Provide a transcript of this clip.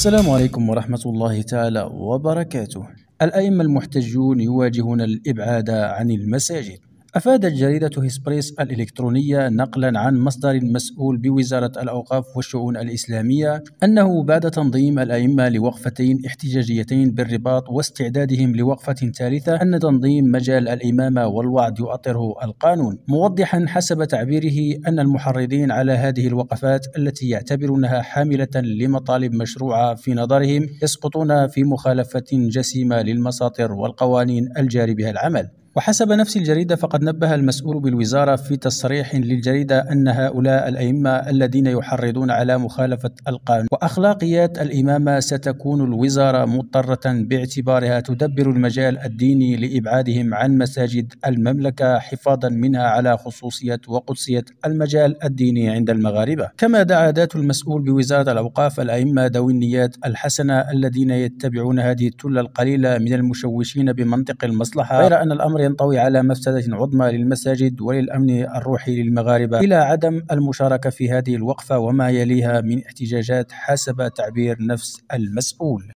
السلام عليكم ورحمة الله تعالى وبركاته الأئمة المحتجون يواجهون الإبعاد عن المساجد أفادت جريدة هسبريس الإلكترونية نقلا عن مصدر مسؤول بوزارة الأوقاف والشؤون الإسلامية أنه بعد تنظيم الأئمة لوقفتين احتجاجيتين بالرباط واستعدادهم لوقفة ثالثة أن تنظيم مجال الإمامة والوعد يؤطره القانون موضحا حسب تعبيره أن المحرضين على هذه الوقفات التي يعتبرونها حاملة لمطالب مشروعة في نظرهم يسقطون في مخالفة جسيمة للمساطر والقوانين الجاري بها العمل وحسب نفس الجريدة فقد نبه المسؤول بالوزارة في تصريح للجريدة أن هؤلاء الأئمة الذين يحرضون على مخالفة القانون وأخلاقيات الإمامة ستكون الوزارة مضطرة باعتبارها تدبر المجال الديني لإبعادهم عن مساجد المملكة حفاظا منها على خصوصية وقدسية المجال الديني عند المغاربة كما دعا ذات المسؤول بوزارة الأوقاف الأئمة ذوي النيات الحسنة الذين يتبعون هذه التلة القليلة من المشوشين بمنطق المصلحة غير أن الأمر الامر ينطوي على مفسدة عظمى للمساجد وللأمن الروحي للمغاربة إلى عدم المشاركة في هذه الوقفة وما يليها من احتجاجات حسب تعبير نفس المسؤول